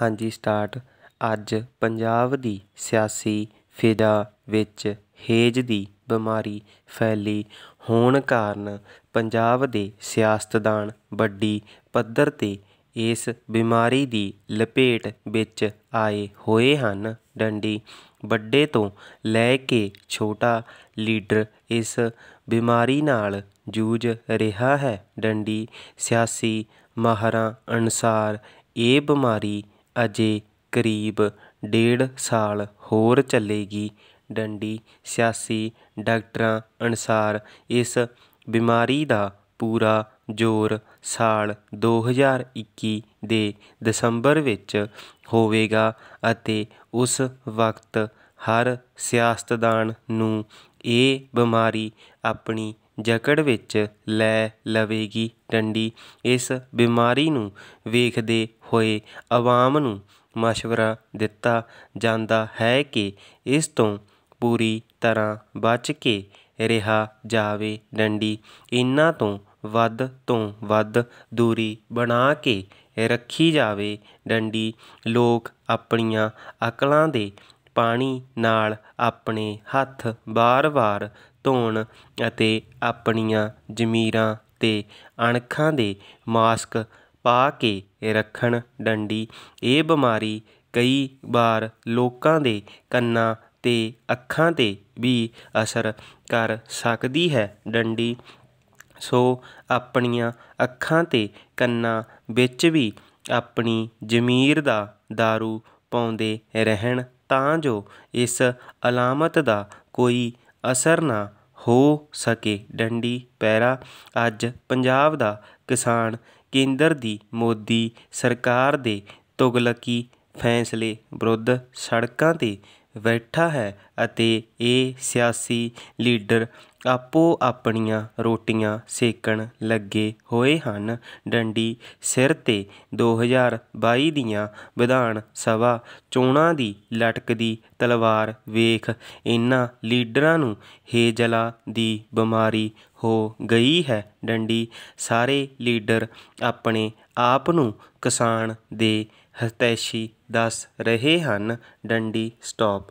ਹਾਂਜੀ ਸਟਾਰਟ ਅੱਜ ਪੰਜਾਬ ਦੀ ਸਿਆਸੀ ਫੇਦਾ ਵਿੱਚ ਹੇਜ ਦੀ ਬਿਮਾਰੀ ਫੈਲੀ ਹੋਣ ਕਾਰਨ ਪੰਜਾਬ ਦੇ ਸਿਆਸਤਦਾਨ ਵੱਡੀ ਪੱਧਰ 'ਤੇ ਇਸ ਬਿਮਾਰੀ ਦੀ ਲਪੇਟ ਵਿੱਚ ਆਏ ਹੋਏ ਹਨ ਡੰਡੀ ਵੱਡੇ ਤੋਂ ਲੈ ਕੇ ਛੋਟਾ ਲੀਡਰ ਇਸ ਬਿਮਾਰੀ ਨਾਲ ਜੂਝ ਰਿਹਾ ਹੈ ਡੰਡੀ ਸਿਆਸੀ ਮਾਹਰਾਂ ਅਨੁਸਾਰ ਇਹ ਬਿਮਾਰੀ ਅਜੇ ਕਰੀਬ ਡੇਢ ਸਾਲ ਹੋਰ ਚੱਲੇਗੀ ਡੰਡੀ ਸਿਆਸੀ ਡਾਕਟਰਾਂ ਅਨੁਸਾਰ ਇਸ ਬਿਮਾਰੀ ਦਾ ਪੂਰਾ ਜ਼ੋਰ ਸਾਲ 2021 ਦੇ ਦਸੰਬਰ ਵਿੱਚ ਹੋਵੇਗਾ ਅਤੇ ਉਸ ਵਕਤ ਹਰ ਸਿਆਸਤਦਾਨ ਨੂੰ ਇਹ ਬਿਮਾਰੀ ਆਪਣੀ ਜਕੜ ਵਿੱਚ ਲੈ ਲਵੇਗੀ ਡੰਡੀ ਇਸ ਬਿਮਾਰੀ ਨੂੰ ਵੇਖਦੇ ਹੋਏ ਆਵਾਮ ਨੂੰ ਮਸ਼ਵਰਾ ਦਿੱਤਾ ਜਾਂਦਾ ਹੈ ਕਿ ਇਸ ਤੋਂ ਪੂਰੀ ਤਰ੍ਹਾਂ ਬਚ ਕੇ ਰਿਹਾ ਜਾਵੇ ਡੰਡੀ ਇਨ੍ਹਾਂ ਤੋਂ ਵੱਧ ਤੋਂ ਵੱਧ ਦੂਰੀ ਬਣਾ ਕੇ ਰੱਖੀ ਜਾਵੇ ਡੰਡੀ ਲੋਕ ਆਪਣੀਆਂ ਅਕਲਾਂ ਦੇ ਪਾਣੀ ਨਾਲ ਆਪਣੇ ਹੱਥ ਬਾਰ-ਬਾਰ ਧੋਣ ਅਤੇ ਆਪਣੀਆਂ ਜ਼ਮੀਰਾਂ ਤੇ ਅਣਖਾਂ ਦੇ ਮਾਸਕ ਪਾ ਕੇ ਰੱਖਣ ਡੰਡੀ ਇਹ ਬਿਮਾਰੀ ਕਈ ਵਾਰ ਲੋਕਾਂ ਦੇ ਕੰਨਾਂ ਤੇ ਅੱਖਾਂ 'ਤੇ ਵੀ ਅਸਰ ਕਰ ਸਕਦੀ ਹੈ ਡੰਡੀ ਸੋ ਆਪਣੀਆਂ ਅੱਖਾਂ ਤੇ ਕੰਨਾਂ ਵਿੱਚ ਵੀ ਆਪਣੀ ਜ਼ਮੀਰ ਦਾ ਦਾਰੂ ਪਾਉਂਦੇ ਰਹਿਣ ਤਾਂ ਜੋ ਇਸ ਅਲਾਮਤ ਦਾ ਕੋਈ ਅਸਰ ਨਾ ਹੋ ਸਕੇ ਡੰਡੀ ਪੈਰਾ ਅੱਜ ਪੰਜਾਬ ਦਾ ਕਿਸਾਨ ਕੇਂਦਰ ਦੀ ਮੋਦੀ ਸਰਕਾਰ ਦੇ ਤੁਗਲਕੀ ਫੈਸਲੇ ਵਿਰੁੱਧ ਸੜਕਾਂ 'ਤੇ ਬੈਠਾ ਹੈ ਅਤੇ ਇਹ ਸਿਆਸੀ ਲੀਡਰ ਆਪੋ ਆਪਣੀਆਂ ਰੋਟੀਆਂ ਸੇਕਣ ਲੱਗੇ ਹੋਏ ਹਨ ਡੰਡੀ ਸਿਰ 'ਤੇ 2022 ਦੀਆਂ ਵਿਧਾਨ ਸਭਾ ਚੋਣਾਂ ਦੀ ਲਟਕਦੀ ਤਲਵਾਰ ਵੇਖ ਇਨ੍ਹਾਂ ਲੀਡਰਾਂ ਨੂੰ ਹੇਜਲਾ ਦੀ ਬਿਮਾਰੀ ਹੋ ਗਈ ਹੈ ਡੰਡੀ ਸਾਰੇ ਲੀਡਰ ਆਪਣੇ ਆਪ ਨੂੰ ਕਿਸਾਨ ਦੇ ਹਤੈਸ਼ੀ ਦੱਸ ਰਹੇ ਹਨ ਡੰਡੀ ਸਟਾਪ